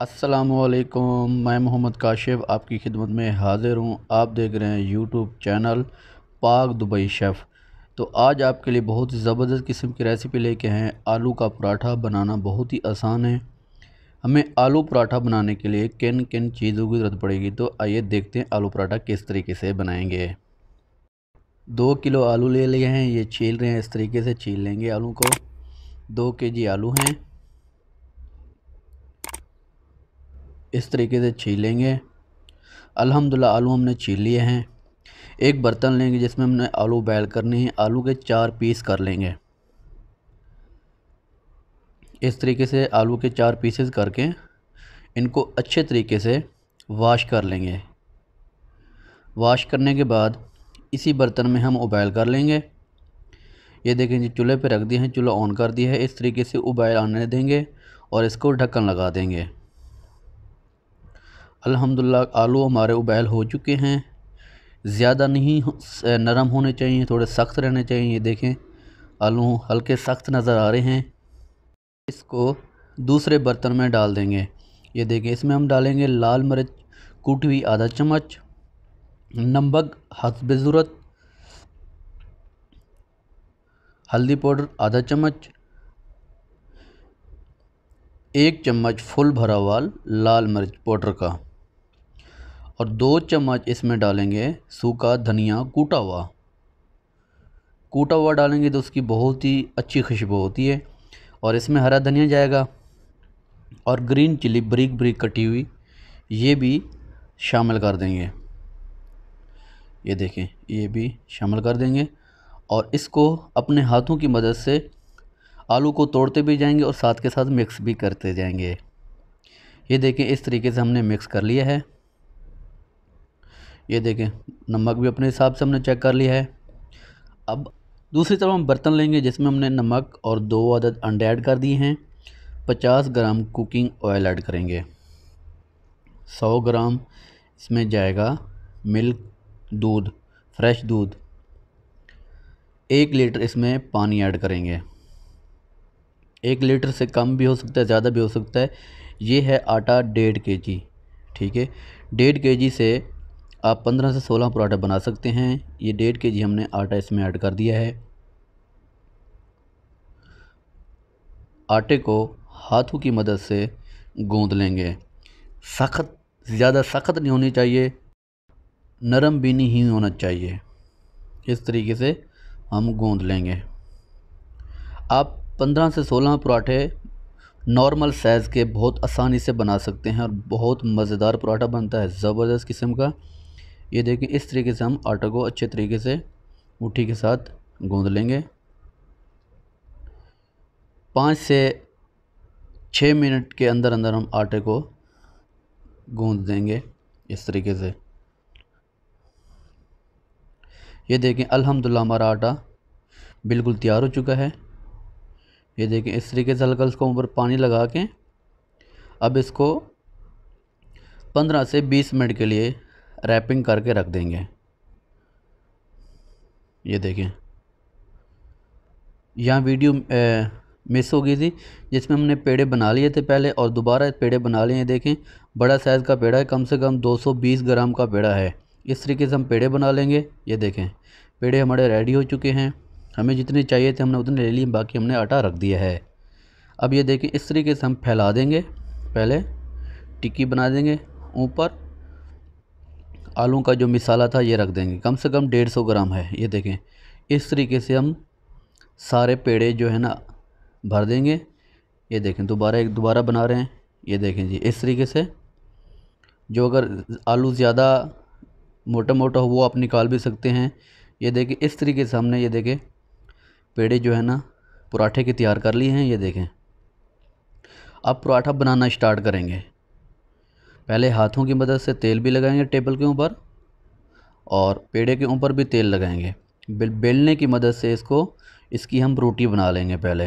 असलकुम मैं मोहम्मद काशिफ आपकी खिदमत में हाज़िर हूँ आप देख रहे हैं YouTube channel Pak Dubai chef तो आज आपके लिए बहुत ही ज़बरदस्त किस्म की रेसिपी लेके हैं आलू का पराठा बनाना बहुत ही आसान है हमें आलू पराठा बनाने के लिए किन किन चीज़ों की ज़रूरत पड़ेगी तो आइए देखते हैं आलू पराठा किस तरीके से बनाएँगे दो किलो आलू ले लिए हैं ये छील रहे हैं इस तरीके से छील लेंगे आलू को दो के जी आलू हैं इस तरीके से छीलेंगे अल्हम्दुलिल्लाह आलू हमने छील लिए हैं एक बर्तन लेंगे जिसमें हमने आलू बैल करनी है आलू के चार पीस कर लेंगे इस तरीके से आलू के चार पीसेस करके इनको अच्छे तरीके से वाश कर लेंगे वाश करने के बाद इसी बर्तन में हम उबैल कर लेंगे ये देखें जी चूल्हे पे रख दिए हैं चूल्हा ऑन कर दिया है इस तरीके से उबैल आने देंगे और इसको ढक्कन लगा देंगे अल्हम्दुलिल्लाह आलू हमारे उबैल हो चुके हैं ज़्यादा नहीं नरम होने चाहिए थोड़े सख्त रहने चाहिए ये देखें आलू हल्के सख्त नज़र आ रहे हैं इसको दूसरे बर्तन में डाल देंगे ये देखें इसमें हम डालेंगे लाल मिर्च कूटी हुई आधा चम्मच नमक हसब ज़रूरत हल्दी पाउडर आधा चम्मच एक चम्मच फुल भरा हुआ लाल मिर्च पाउडर का और दो चम्मच इसमें डालेंगे सूखा धनिया कूटा हुआ कूटा हुआ डालेंगे तो उसकी बहुत ही अच्छी खुशबू होती है और इसमें हरा धनिया जाएगा और ग्रीन चिली ब्रिक ब्रिक कटी हुई ये भी शामिल कर देंगे ये देखें ये भी शामिल कर देंगे और इसको अपने हाथों की मदद से आलू को तोड़ते भी जाएंगे और साथ के साथ मिक्स भी करते जाएंगे ये देखें इस तरीके से हमने मिक्स कर लिया है ये देखें नमक भी अपने हिसाब से हमने चेक कर लिया है अब दूसरी तरफ हम बर्तन लेंगे जिसमें हमने नमक और दो अदद अंडे ऐड कर दिए हैं 50 ग्राम कुकिंग ऑयल ऐड करेंगे 100 ग्राम इसमें जाएगा मिल्क दूध फ्रेश दूध एक लीटर इसमें पानी ऐड करेंगे एक लीटर से कम भी हो सकता है ज़्यादा भी हो सकता है ये है आटा डेढ़ के जी ठीक है डेढ़ के जी से आप 15 से 16 पराठे बना सकते हैं ये डेढ़ के जी हमने आटा इसमें ऐड कर दिया है आटे को हाथों की मदद से गूँध लेंगे सख्त ज़्यादा सख्त नहीं होनी चाहिए नरम बीनी ही होना चाहिए इस तरीके से हम गूंद लेंगे आप 15 से 16 पराठे नॉर्मल साइज़ के बहुत आसानी से बना सकते हैं और बहुत मज़ेदार पराठा बनता है ज़बरदस्त किस्म का ये देखें इस तरीके से हम आटा को अच्छे तरीके से मुट्ठी के साथ गूँध लेंगे पाँच से छः मिनट के अंदर अंदर हम आटे को गूँध देंगे इस तरीके से ये देखें अल्हम्दुलिल्लाह हमारा आटा बिल्कुल तैयार हो चुका है ये देखें इस तरीके से हल्का उसको ऊपर पानी लगा के अब इसको पंद्रह से बीस मिनट के लिए रैपिंग करके रख देंगे ये देखें यहाँ वीडियो मिस हो गई थी जिसमें हमने पेड़े बना लिए थे पहले और दोबारा पेड़े बना लिए देखें बड़ा साइज़ का पेड़ा है कम से कम 220 ग्राम का पेड़ा है इस तरीके से हम पेड़े बना लेंगे ये देखें पेड़े हमारे रेडी हो चुके हैं हमें जितने चाहिए थे हमने उतने ले लिए बाकी हमने आटा रख दिया है अब ये देखें इस तरीके से हम फैला देंगे पहले टिक्की बना देंगे ऊपर आलू का जो मिसाला था ये रख देंगे कम से कम डेढ़ सौ ग्राम है ये देखें इस तरीके से हम सारे पेड़े जो है ना भर देंगे ये देखें दोबारा एक दोबारा बना रहे हैं ये देखें जी इस तरीके से जो अगर आलू ज़्यादा मोटा मोटा हो वो आप निकाल भी सकते हैं ये देखें इस तरीके से हमने ये देखें पेड़े जो है ना पराठे के तैयार कर लिए हैं ये देखें अब पराठा बनाना स्टार्ट करेंगे पहले हाथों की मदद से तेल भी लगाएंगे टेबल के ऊपर और पेड़े के ऊपर भी तेल लगाएंगे बेलने की मदद से इसको इसकी हम रोटी बना लेंगे पहले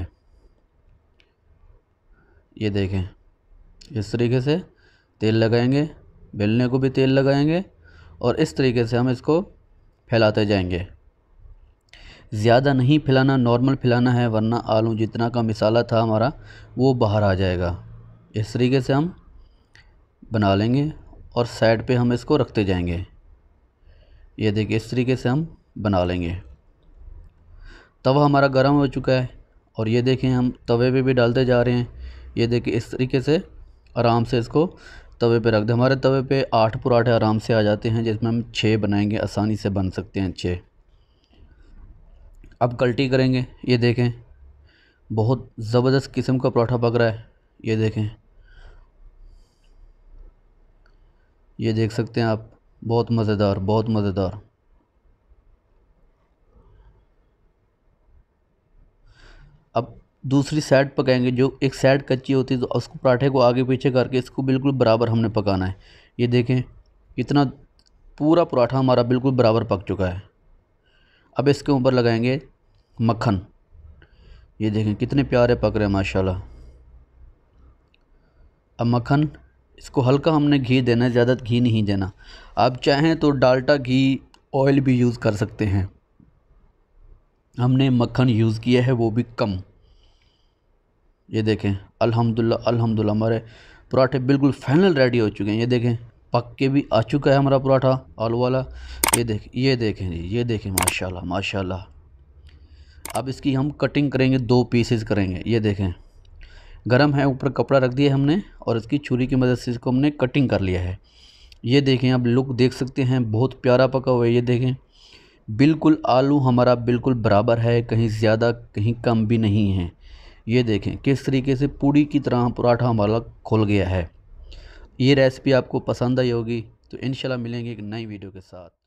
ये देखें इस तरीके से तेल लगाएंगे बेलने को भी तेल लगाएंगे और इस तरीके से हम इसको फैलाते जाएंगे ज़्यादा नहीं फैलाना नॉर्मल फैलाना है वरना आलू जितना का मिसाला था हमारा वो बाहर आ जाएगा इस तरीके से हम बना लेंगे और साइड पे हम इसको रखते जाएंगे ये देखिए इस तरीके से हम बना लेंगे तवा हमारा गर्म हो चुका है और ये देखें हम तवे पे भी डालते जा रहे हैं ये देखिए इस तरीके से आराम से इसको तवे पे रख दें हमारे तवे पे आठ पराठे आराम से आ जाते हैं जिसमें हम छः बनाएंगे आसानी से बन सकते हैं छः अब गल्टी करेंगे ये देखें बहुत ज़बरदस्त किस्म का पराठा पक रहा है ये देखें ये देख सकते हैं आप बहुत मज़ेदार बहुत मज़ेदार अब दूसरी साइड पकाएंगे जो एक साइड कच्ची होती है तो उसको पराठे को आगे पीछे करके इसको बिल्कुल बराबर हमने पकाना है ये देखें कितना पूरा पराठा हमारा बिल्कुल बराबर पक चुका है अब इसके ऊपर लगाएंगे मक्खन ये देखें कितने प्यारे पक रहे हैं माशाल्लाह अब मक्खन इसको हल्का हमने घी देना है ज़्यादा घी नहीं देना आप चाहें तो डाल्टा घी ऑयल भी यूज़ कर सकते हैं हमने मक्खन यूज़ किया है वो भी कम ये देखें अल्हम्दुलिल्लाह अल्हम्दुलिल्लाह हमारे पराठे बिल्कुल फाइनल रेडी हो चुके हैं ये देखें पक के भी आ चुका है हमारा पराठा आलू वाला ये देख ये देखें जी ये देखें माशाल्लाह माशाल्लाह अब इसकी हम कटिंग करेंगे दो पीसेस करेंगे ये देखें गर्म है ऊपर कपड़ा रख दिया हमने और इसकी छुरी की मदद से इसको हमने कटिंग कर लिया है ये देखें आप लुक देख सकते हैं बहुत प्यारा पका हुआ है ये देखें बिल्कुल आलू हमारा बिल्कुल बराबर है कहीं ज़्यादा कहीं कम भी नहीं है ये देखें किस तरीके से पूड़ी की तरह पराठा हमारा खुल गया है ये रेसिपी आपको पसंद आई होगी तो इन मिलेंगे एक नई वीडियो के साथ